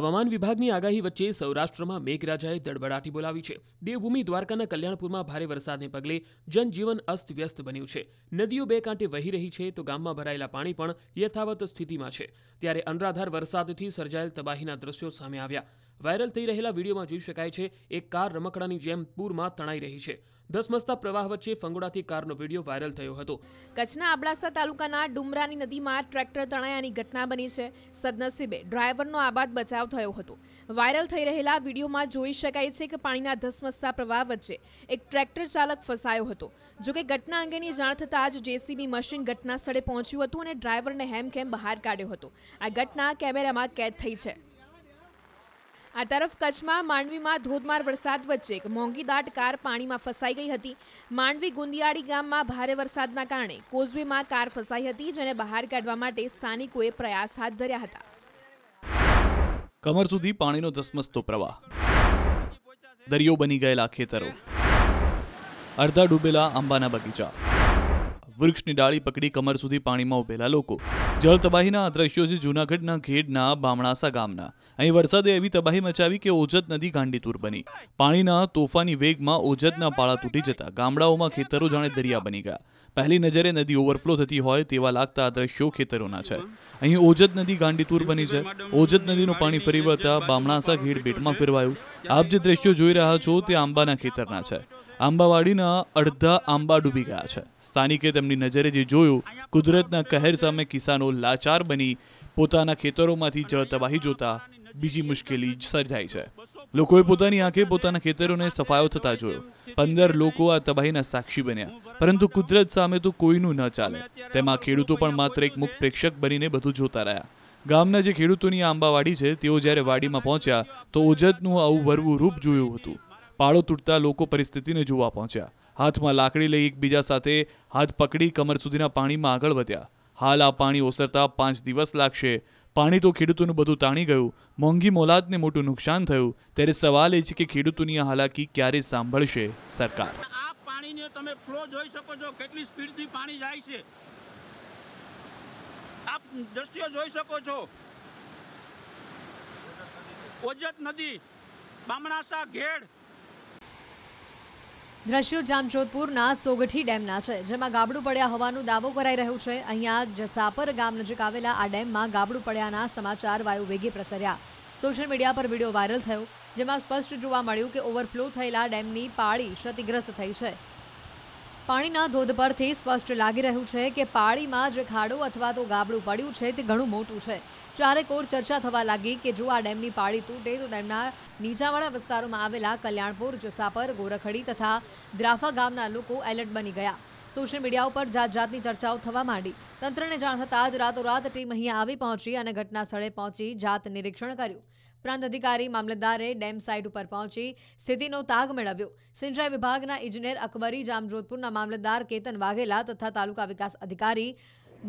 હવામાન વિભાગની આગાહી વચ્ચે સૌરાષ્ટ્રમાં મેઘરાજાએ દડબડાટી બોલાવી છે દેવભૂમિ દ્વારકાના કલ્યાણપુરમાં ભારે વરસાદને પગલે જનજીવન અસ્તવ્યસ્ત બન્યું છે નદીઓ બે કાંઠે વહી રહી છે તો ગામમાં ભરાયેલા પાણી પણ યથાવત સ્થિતિમાં છે ત્યારે અનરાધાર વરસાદથી સર્જાયેલ તબાહીના દ્રશ્યો સામે આવ્યા વાયરલ થઈ રહેલા વિડીયોમાં જોઈ શકાય છે એક કાર રમકડાની જેમ પૂરમાં તણાઈ રહી છે ધસમસતા પ્રવાહ વચ્ચે ફંગોડાથી કારનો વિડીયો વાયરલ થયો હતો કચ્છના અબડાસા તાલુકાના ડુમરાની નદીમાં ટ્રેક્ટર તણાયાની ઘટના બની છે સદનસીબે ડ્રાઈવરનો આબાદ બચાવ થયો હતો વાયરલ થઈ રહેલા વિડીયોમાં જોઈ શકાય છે કે પાણીના ધસમસતા પ્રવાહ વચ્ચે એક ટ્રેક્ટર ચાલક ફસાયો હતો જોકે ઘટના અંગેની જાણ થતાં જ જેસીબી મશીન ઘટના સ્થળે પહોંચ્યું હતું અને ડ્રાઈવરને હેમખેમ બહાર કાઢ્યો હતો આ ઘટના કેમેરામાં કેદ થઈ છે આ તરફ કચ્છમાં માંડવીમાં ધોધમાર વરસાદ વચ્ચે એક મોંઘી દાટ કાર પાણીમાં ફસાઈ ગઈ હતી માંડવી ગુંદિયાળી ગામમાં ભારે વરસાદના કારણે કોઝવેમાં કાર ફસાઈ હતી જેને બહાર કાઢવા માટે સ્થાનિકોએ પ્રયાસ હાથ ધર્યા હતા કમર સુધી પાણીનો ધસમસતો પ્રવાહ દરિયો બની ગયેલા ખેતરો અડધા ડૂબેલા આંબાના બગીચા વૃક્ષની ડાળી પકડી કમર સુધી પાણીમાં ઉભેલા લોકો જળ તબાહીના આ દ્રશ્યો છે જૂનાગઢના ઘેડના બામણાસા ગામના અહીં વરસાદે એવી તબાહી મચાવી કે ઓજત નદી ગાંડીતુર બની પાણીના તોફાની વેગમાં ઓજતના પાળા તૂટી જતા ગામડાઓમાં ખેતરો જાણે દરિયા બની ગયા પહેલી નજરે નદી ઓવરફ્લો થતી હોય તેવા લાગતા દ્રશ્યો ખેતરોના છે અહીં ઓજત નદી ગાંડીતુર બની છે ઓજત નદીનું પાણી ફરી વળતા બામણાસા ઘેડ બેટમાં ફેરવાયું આપ જે દ્રશ્યો જોઈ રહ્યા છો તે આંબાના ખેતરના છે આંબાવાડીના અડધા આંબા ડૂબી ગયા છે સ્થાનિકે તેમની નજરે જે જોયું કુદરતના કહેર સામે કિસાનો લાચાર બની પોતાના ખેતરોમાંથી જળ તબાહી જોતા બીજી મુશ્કેલી સર્જાઈ છે લોકોએ પોતાની આંખે પોતાના ખેતરોને સફાયો થતા જોયો પંદર લોકો આ તબાહીના સાક્ષી બન્યા પરંતુ કુદરત સામે તો કોઈનું ન ચાલે તેમાં ખેડૂતો પણ માત્ર એક મુખ પ્રેક્ષક બનીને બધું જોતા રહ્યા ગામના જે ખેડૂતોની આંબાવાડી છે તેઓ જ્યારે વાડીમાં પહોંચ્યા તો ઓજતનું આવું વરવું રૂપ જોયું હતું પાળો તૂટતા લોકો પરિસ્થિતિને જોવા પહોંચ્યા હાથમાં લાકડી લઈ એકબીજા સાથે હાથ પકડી કમર સુધીના પાણીમાં આગળ વધ્યા હાલ આ પાણી ઓસરતા પાંચ દિવસ લાગશે પાણી તો ખેડૂતોનું બધું તાણી ગયું મોંઘી મોલાતને મોટું નુકસાન થયું ત્યારે સવાલ એ છે કે ખેડૂતોની હાલાકી ક્યારે સાંભળશે સરકાર આ પાણીને તમે ફ્લો જોઈ શકો છો કેટલી સ્પીડથી પાણી જાય છે આપ દ્રશ્યો જોઈ શકો છો ઓજત નદી બામણાસા ઘેડ દ્રશ્યો જામજોધપુરના સોગઠી ડેમના છે જેમાં ગાબડું પડ્યા હોવાનું દાવો કરાઈ રહ્યો છે અહીંયા જસાપર ગામ નજીક આવેલા આ ડેમમાં ગાબડું પડ્યાના સમાચાર વાયુ વેગે પ્રસર્યા સોશિયલ મીડિયા પર વિડીયો વાયરલ થયો જેમાં સ્પષ્ટ જોવા મળ્યું કે ઓવરફ્લો થયેલા ડેમની પાળી ક્ષતિગ્રસ્ત થઈ છે પાણીના ધોધ પરથી સ્પષ્ટ લાગી રહ્યું છે કે પાળીમાં જે ખાડો અથવા તો ગાબડું પડ્યું છે તે ઘણું મોટું છે ચારે કોર ચર્ચા થવા લાગી કે જો આ ડેમની પાળી તૂટે તો ડેમના નીચાવાળા વિસ્તારોમાં આવેલા કલ્યાણપુર જુસાપર ગોરખડી તથા દ્રાફા ગામના લોકો એલર્ટ બની ગયા સોશિયલ મીડિયા ઉપર જાત જાતની ચર્ચાઓ થવા માંડી તંત્રને જાણ થતાં જ રાતોરાત ટીમ અહીંયા આવી પહોંચી અને ઘટના સ્થળે પહોંચી જાત નિરીક્ષણ કર્યું પ્રાંત અધિકારી મામલતદારે ડેમ સાઇટ ઉપર પહોંચી સ્થિતિનો તાગ મેળવ્યો સિંચાઈ વિભાગના ઇજનેર અકબરી જામજોધપુરના મામલતદાર કેતન વાઘેલા તથા તાલુકા વિકાસ અધિકારી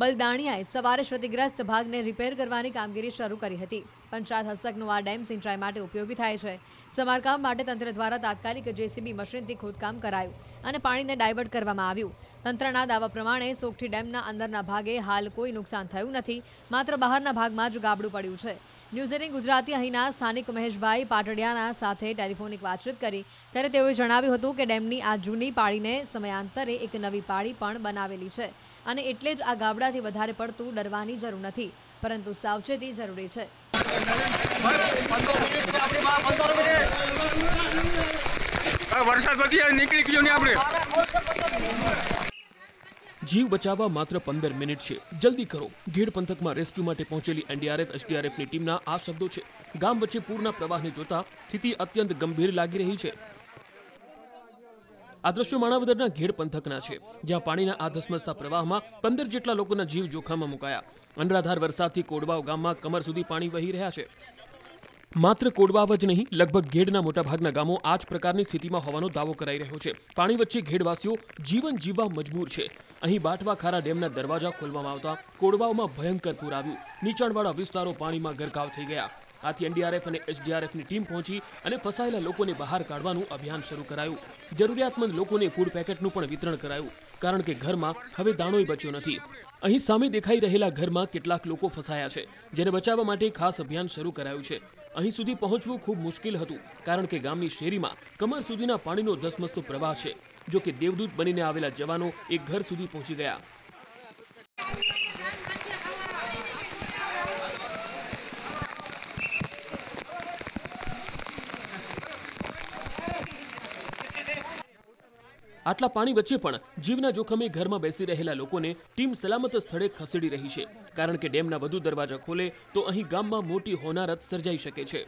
બલદાણિયાએ સવારે ક્ષતિગ્રસ્ત ભાગને રિપેર કરવાની કામગીરી શરૂ કરી હતી પંચાયત હસ્તકનો આ ડેમ સિંચાઈ માટે ઉપયોગી થાય છે સમારકામ માટે તંત્ર દ્વારા તાત્કાલિક જેસીબી મશીનથી ખોદકામ કરાયું અને પાણીને ડાયવર્ટ કરવામાં આવ્યું તંત્રના દાવા પ્રમાણે સોગઠી ડેમના અંદરના ભાગે હાલ કોઈ નુકસાન થયું નથી માત્ર બહારના ભાગમાં જ ગાબડું પડ્યું છે ન્યૂઝ ગુજરાતી અહીંના સ્થાનિક મહેશભાઈ પાટડિયાના સાથે ટેલિફોનિક વાતચીત કરી ત્યારે તેઓએ જણાવ્યું હતું કે ડેમની આ જૂની પાળીને સમયાંતરે એક નવી પાળી પણ બનાવેલી છે અને એટલે જ આ ગાબડાથી વધારે પડતું ડરવાની જરૂર નથી પરંતુ સાવચેતી જરૂરી છે વરસાદ વધી નીકળી ગયો ને આપણે જીવ બચાવવા માત્ર પંદર મિનિટ છે જલ્દી કરો ઘેડ પંથકમાં રેસ્ક્યુ માટે પહોંચેલી એનડીઆરએફ એસડીઆરએફની ટીમના આ શબ્દો છે ગામ વચ્ચે પૂરના પ્રવાહને જોતા સ્થિતિ અત્યંત ગંભીર લાગી રહી છે આ દ્રશ્યો માણાવદરના ઘેડ પંથકના છે જ્યાં પાણીના આ ધસમસતા પ્રવાહમાં પંદર જેટલા લોકોના જીવ જોખમમાં મુકાયા અનરાધાર વરસાદથી કોડવાવ ગામમાં કમર સુધી પાણી વહી રહ્યા છે માત્ર કોડવાવ જ નહીં લગભગ ઘેડના મોટાભાગના ગામો આ જ પ્રકારની સ્થિતિમાં હોવાનો દાવો કરાઈ રહ્યો છે પાણી વચ્ચે ઘેડવાસીઓ જીવન જીવવા મજબૂર છે અહીં બાટવાખારા ડેમના દરવાજા ખોલવામાં આવતા કોડવાઓમાં ભયંકર પૂર આવ્યું નીચાણવાળા વિસ્તારો પાણીમાં ગરકાવ થઈ ગયા આથી એનડીઆરએફ અને એચડીઆરએફની ટીમ પહોંચી અને ફસાયેલા લોકોને બહાર કાઢવાનું અભિયાન શરૂ કરાયું જરૂરિયાતમંદ લોકોને ફૂડ પેકેટનું પણ વિતરણ કરાયું કારણ કે ઘરમાં હવે દાણોય બચ્યો નથી અહીં સામે દેખાઈ રહેલા ઘરમાં કેટલાક લોકો ફસાયા છે જેને બચાવવા માટે ખાસ અભિયાન શરૂ કરાયું છે અહીં સુધી પહોંચવું ખૂબ મુશ્કેલ હતું કારણ કે ગામની શેરીમાં કમર સુધીના પાણીનો ધસમસતો પ્રવાહ છે જો કે દેવદૂત બનીને આવેલા જવાનો એક ઘર સુધી પહોંચી ગયા આટલા પાણી વચ્ચે પણ જીવના જોખમે ઘરમાં બેસી રહેલા લોકોને ટીમ સલામત સ્થળે ખસેડી રહી છે કારણ કે ડેમના વધુ દરવાજા ખોલે તો અહીં ગામમાં મોટી હોનારત સર્જાઈ શકે છે